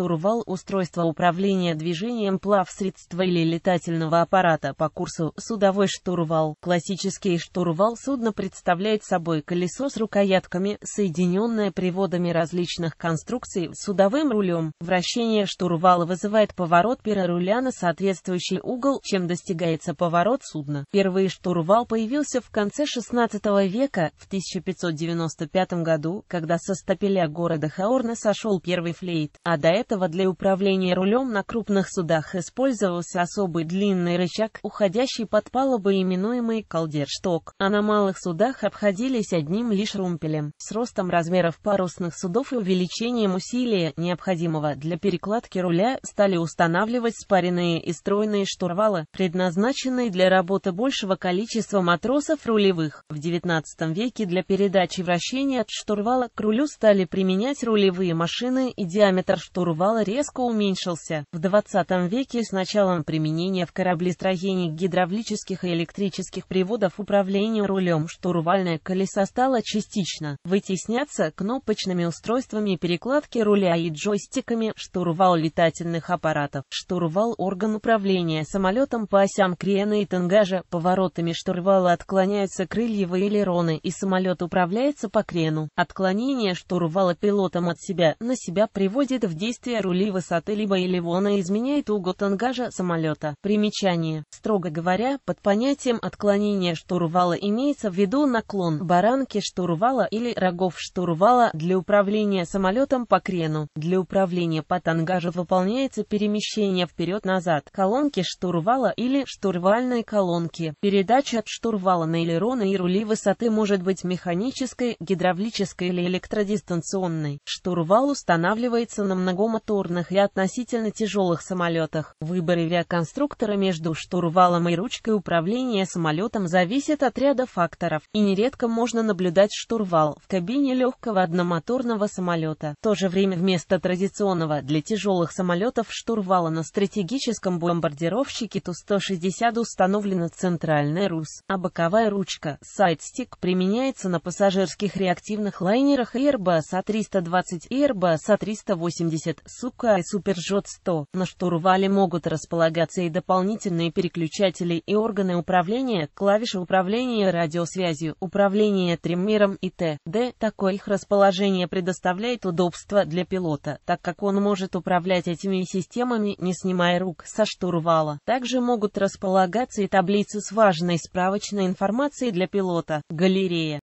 штурвал устройства управления движением плавсредства или летательного аппарата по курсу судовой штурвал. Классический штурвал судна представляет собой колесо с рукоятками, соединенное приводами различных конструкций с судовым рулем. Вращение штурвала вызывает поворот переруля на соответствующий угол, чем достигается поворот судна. Первый штурвал появился в конце XVI века, в 1595 году, когда со стапеля города Хаорна сошел первый флейт, а до этого этого для управления рулем на крупных судах использовался особый длинный рычаг, уходящий под палубу именуемый колдершток, а на малых судах обходились одним лишь румпелем. С ростом размеров парусных судов и увеличением усилия, необходимого для перекладки руля, стали устанавливать спаренные и стройные штурвалы, предназначенные для работы большего количества матросов рулевых. В XIX веке для передачи вращения от штурвала к рулю стали применять рулевые машины и диаметр штурвала штурвала резко уменьшился. В 20 веке с началом применения в кораблестроении гидравлических и электрических приводов управления рулем штурвальное колесо стало частично вытесняться кнопочными устройствами перекладки руля и джойстиками, штурвал летательных аппаратов, штурвал орган управления самолетом по осям крена и тангажа, поворотами штурвала отклоняются крыльевые элероны и самолет управляется по крену. Отклонение штурвала пилотом от себя на себя приводит в действие действие рули высоты либо элевона изменяет угол тангажа самолета. Примечание. Строго говоря, под понятием отклонения штурвала имеется в виду наклон баранки штурвала или рогов штурвала для управления самолетом по крену. Для управления по тангажу выполняется перемещение вперед-назад, колонки штурвала или штурвальной колонки. Передача от штурвала на элероны и рули высоты может быть механической, гидравлической или электродистанционной. Штурвал устанавливается на многом моторных и относительно тяжелых самолетах. Выбор авиаконструктора между штурвалом и ручкой управления самолетом зависит от ряда факторов, и нередко можно наблюдать штурвал в кабине легкого одномоторного самолета. В то же время вместо традиционного для тяжелых самолетов штурвала на стратегическом бомбардировщике Ту-160 установлена центральная РУС, а боковая ручка, сайдстик, применяется на пассажирских реактивных лайнерах Airbus A320 а и Airbus A380. А Сука и Супержет 100. На штурвале могут располагаться и дополнительные переключатели и органы управления, клавиши управления радиосвязью, управление триммером и т.д. Такое их расположение предоставляет удобство для пилота, так как он может управлять этими системами, не снимая рук со штурвала. Также могут располагаться и таблицы с важной справочной информацией для пилота. Галерея.